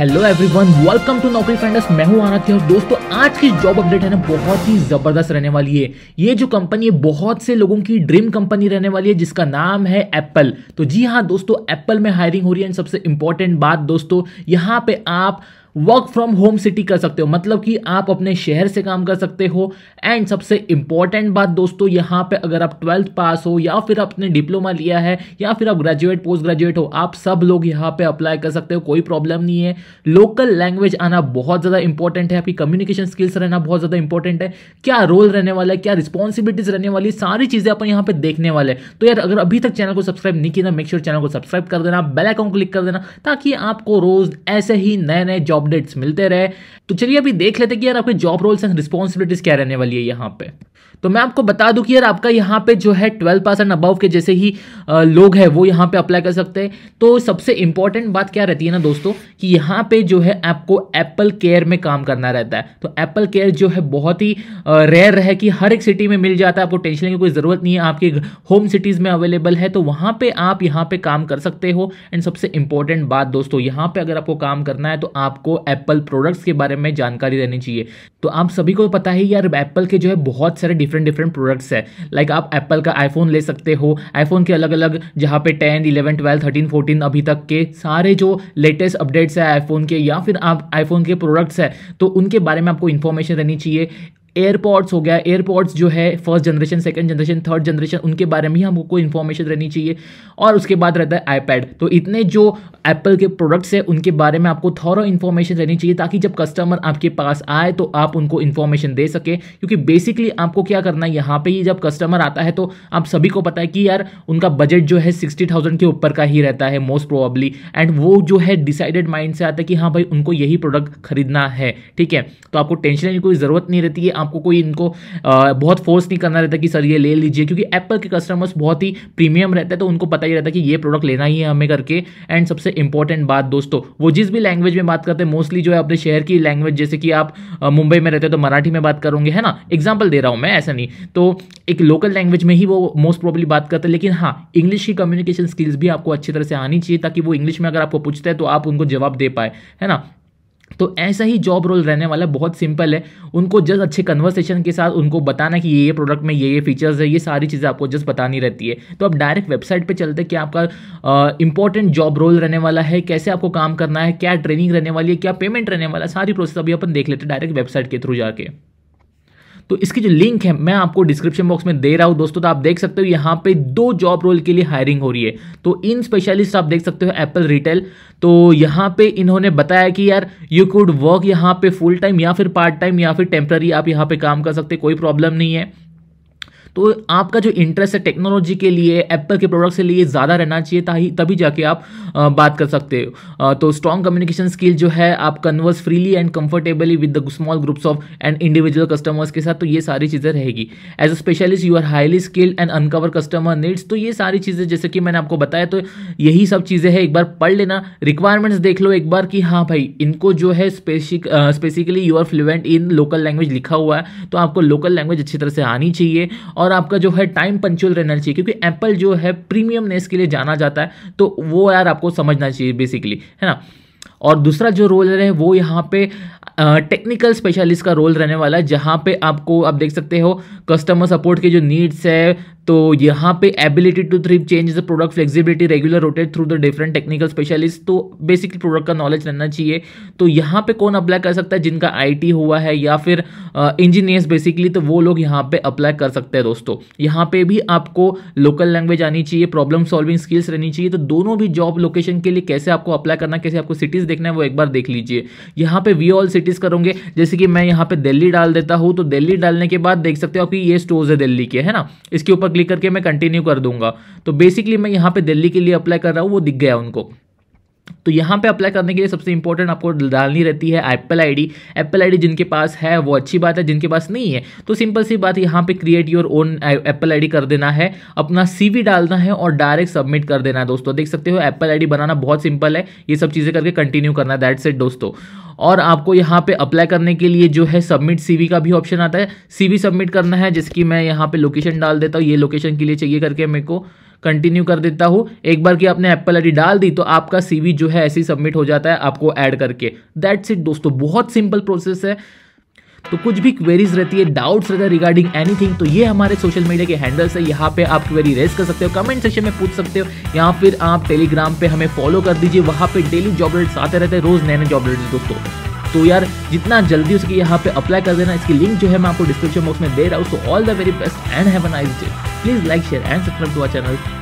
Hello everyone welcome to Naukri finders मैं हूं आना और दोस्तों आज की जॉब अपडेट है ना बहुत ही ज़बरदस्त रहने वाली है ये जो कंपनी है बहुत से लोगों की ड्रीम कंपनी रहने वाली है जिसका नाम है एप्पल तो जी हाँ दोस्तों एप्पल में हायरिंग हो रही है एंड सबसे इंपॉर्टेंट बात दोस्तों यहाँ पे आप वर्क फ्रॉम होम सिटी कर सकते हो मतलब कि आप अपने शहर से काम कर सकते हो एंड सबसे इंपॉर्टेंट बात दोस्तों यहाँ पे अगर आप ट्वेल्थ पास हो या फिर आपने डिप्लोमा लिया है या फिर आप ग्रेजुएट पोस्ट ग्रेजुएट हो आप सब लोग यहाँ पे अप्लाई कर सकते हो कोई प्रॉब्लम नहीं है लोकल लैंग्वेज आना बहुत ज़्यादा इंपॉर्टेंट है आपकी कम्युनिकेशन स्किल्स रहना बहुत ज़्यादा इंपॉर्टेंट है क्या रोल रहने वाला है क्या रिस्पॉन्सिबिलिटीज रहने वाली सारी चीज़ें अपन यहाँ पे देखने वाले तो यार अगर अभी तक चैनल को सब्सक्राइब नहीं किया मेक श्योर चैनल को सब्सक्राइब कर देना बेलाइकॉन क्लिक कर देना ताकि आपको रोज ऐसे ही नए नए जॉब अपडेट्स मिलते रहे तो चलिए अभी देख लेते कि यार आपके जॉब रोल्स एंड रिस्पॉन्सिबिलिटीज क्या रहने वाली है यहाँ पे तो मैं आपको बता दूं कि यार आपका यहाँ पे जो है ट्वेल्व पास एंड अबव के जैसे ही लोग हैं वो यहाँ पे अप्लाई कर सकते हैं तो सबसे इंपॉर्टेंट बात क्या रहती है ना दोस्तों कि यहाँ पे जो है आपको एप्पल केयर में काम करना रहता है तो एप्पल केयर जो है बहुत ही रेयर है कि हर एक सिटी में मिल जाता है आपको टेंशन की कोई ज़रूरत नहीं है आपके होम सिटीज़ में अवेलेबल है तो वहाँ पर आप यहाँ पर काम कर सकते हो एंड सबसे इंपॉर्टेंट बात दोस्तों यहाँ पर अगर आपको काम करना है तो आपको एप्पल प्रोडक्ट्स के बारे में जानकारी रहनी चाहिए तो आप सभी को पता है यार एप्पल के जो है बहुत सारे डिफरेंट डिफरेंट प्रोडक्ट्स है लाइक like आप एप्पल का आईफोन ले सकते हो आईफोन के अलग अलग जहाँ पे ten eleven twelve thirteen fourteen अभी तक के सारे जो लेटेस्ट अपडेट्स है आईफोन के या फिर आप आईफोन के प्रोडक्ट्स है तो उनके बारे में आपको इन्फॉर्मेशन रहनी चाहिए एयरपोर्ट्स हो गया एयरपोर्ट्स जो है first generation second generation third generation उनके बारे में ही हमको कोई इन्फॉर्मेशन रहनी चाहिए और उसके बाद रहता है आईपैड तो इतने जो एप्पल के प्रोडक्ट्स हैं उनके बारे में आपको थोड़ा इन्फॉर्मेशन रहनी चाहिए ताकि जब कस्टमर आपके पास आए तो आप उनको इन्फॉर्मेशन दे सके क्योंकि बेसिकली आपको क्या करना है यहाँ पर ही जब कस्टमर आता है तो आप सभी को पता है कि यार उनका बजट जो है सिक्सटी थाउजेंड के ऊपर का ही रहता है मोस्ट प्रोबली एंड वो जो है डिसाइडेड माइंड से आता है कि हाँ भाई उनको यही प्रोडक्ट खरीदना है ठीक है तो आपको टेंशन की कोई ज़रूरत नहीं रहती है आपको कोई इनको बहुत फोर्स नहीं करना रहता कि सर ये ले लीजिए क्योंकि एप्पल के कस्टमर्स बहुत ही प्रीमियम रहते हैं तो उनको पता ही रहता है कि ये प्रोडक्ट लेना ही है हमें करके एंड सबसे इंपॉर्टेंट बात दोस्तों वो जिस भी लैंग्वेज में बात करते हैं मोस्टली जो है अपने शहर की लैंग्वेज जैसे कि आप मुंबई में रहते हो तो मराठी में बात करोगे है ना एग्जाम्पल दे रहा हूँ मैं ऐसा नहीं तो एक लोकल लैंग्वेज में ही वो मोस्ट प्रॉब्ली बात करते हैं लेकिन हाँ इंग्लिश की कम्युनिकेशन स्किल्स भी आपको अच्छी तरह से आनी चाहिए ताकि वो इंग्लिश में अगर आपको पूछते हैं तो आप उनको जवाब दे पाए है ना तो ऐसा ही जॉब रोल रहने वाला बहुत सिंपल है उनको जस्ट अच्छे कन्वर्सेशन के साथ उनको बताना कि ये ये प्रोडक्ट में ये ये फीचर्स है ये सारी चीज़ें आपको जस्ट बतानी रहती है तो आप डायरेक्ट वेबसाइट पर चलते कि आपका इंपॉर्टेंट जॉब रोल रहने वाला है कैसे आपको काम करना है क्या ट्रेनिंग रहने वाली है क्या पेमेंट रहने वाला है सारी प्रोसेस अभी अपन देख लेते डायरेक्ट वेबसाइट के थ्रू जाके तो इसकी जो लिंक है मैं आपको डिस्क्रिप्शन बॉक्स में दे रहा हूँ दोस्तों तो आप देख सकते हो यहाँ पे दो जॉब रोल के लिए हायरिंग हो रही है तो इन स्पेशलिस्ट आप देख सकते हो एप्पल रिटेल तो यहाँ पे इन्होंने बताया कि यार यू कुड वर्क यहाँ पे फुल टाइम या फिर पार्ट टाइम या फिर टेम्प्ररी आप यहाँ पे काम कर सकते कोई प्रॉब्लम नहीं है तो आपका जो इंटरेस्ट है टेक्नोलॉजी के लिए एप्पल के प्रोडक्ट के लिए ज़्यादा रहना चाहिए ताकि तभी जाके आप बात कर सकते हो तो स्ट्रॉन्ग कम्युनिकेशन स्किल जो है आप converse freely and comfortably with the small groups of and individual customers के साथ तो ये सारी चीज़ें रहेगी as a specialist you are highly skilled and uncover customer needs तो ये सारी चीज़ें जैसे कि मैंने आपको बताया तो यही सब चीज़ें हैं एक बार पढ़ लेना रिक्वायरमेंट्स देख लो एक बार कि हाँ भाई इनको जो है specific specifically you are fluent in local language लिखा हुआ है तो आपको लोकल लैंग्वेज अच्छी तरह से आनी चाहिए और आपका जो है टाइम पंचुअल रहना चाहिए क्योंकि एप्पल जो है प्रीमियमनेस के लिए जाना जाता है तो वो यार आपको समझना चाहिए बेसिकली है ना और दूसरा जो रोल है वो यहाँ पे टेक्निकल स्पेशलिस्ट का रोल रहने वाला है जहाँ पे आपको आप देख सकते हो कस्टमर सपोर्ट के जो नीड्स है तो यहाँ पे ability to three change the product flexibility regular rotate through the different technical specialist तो बेसिकली प्रोडक्ट का नॉलेज रहना चाहिए तो यहाँ पे कौन अप्लाई कर सकता है जिनका आई हुआ है या फिर इंजीनियर्स uh, बेसिकली तो वो लोग यहाँ पे अप्लाई कर सकते हैं दोस्तों यहाँ पे भी आपको लोकल लैंग्वेज आनी चाहिए प्रॉब्लम सॉल्विंग स्किल्स रहनी चाहिए तो दोनों भी जॉब लोकेशन के लिए कैसे आपको अप्लाई करना कैसे आपको सिटी सिटीज़ देखना है वो एक बार देख लीजिए यहाँ पे वी ऑल सिटीज़ करोगे जैसे कि मैं यहाँ पे दिल्ली डाल देता हूँ तो दिल्ली डालने के बाद देख सकते हो कि ये स्टोर्स है दिल्ली के है ना इसके ऊपर क्लिक करके मैं कंटिन्यू कर दूंगा तो बेसिकली मैं यहाँ पे दिल्ली के लिए अप्लाई कर रहा हूँ वो दिख गया उनको तो यहाँ पे अप्लाई करने के लिए सबसे इंपॉर्टेंट आपको डालनी रहती है एप्पल आईडी एप्पल आईडी जिनके पास है वो अच्छी बात है जिनके पास नहीं है तो सिंपल सी बात यहाँ पे create your own Apple ID कर देना है अपना सीवी डालना है और डायरेक्ट सबमिट कर देना है दोस्तों देख सकते हो एप्पल डी बनाना बहुत सिंपल है ये सब चीज़ें करके कंटिन्यू करना है दैट्स इट दोस्तों और आपको यहाँ पे अप्लाई करने के लिए जो है सबमिट सीवी का भी ऑप्शन आता है सीवी सबमिट करना है जिसकी मैं यहाँ पे लोकेशन डाल देता हूँ ये लोकेशन के लिए चाहिए करके मेरे को कंटिन्यू कर देता हूँ एक बार कि आपने एप्पल आई डाल दी तो आपका सी जो है ऐसे ही सबमिट हो जाता है आपको ऐड करके दैट्स इट दोस्तों बहुत सिंपल प्रोसेस है तो कुछ भी क्वेरीज रहती है डाउट्स रहता है रिगार्डिंग एनीथिंग तो ये हमारे सोशल मीडिया के हैंडल्स है यहाँ पे आप क्वेरी रेस कर सकते हो कमेंट सेक्शन में पूछ सकते हो या फिर आप टेलीग्राम पे हमें फॉलो कर दीजिए वहाँ पे डेली जॉब रेट्स आते रहते हैं रोज नए नए जॉब रेट्स दोस्तों तो यार जितना जल्दी उसके यहाँ पे अप्लाई कर देना इसकी लिंक जो है मैं आपको डिस्क्रिप्शन बॉक्स में दे रहा हूँ so all the very best and have a nice day Please like, share and subscribe to our channel.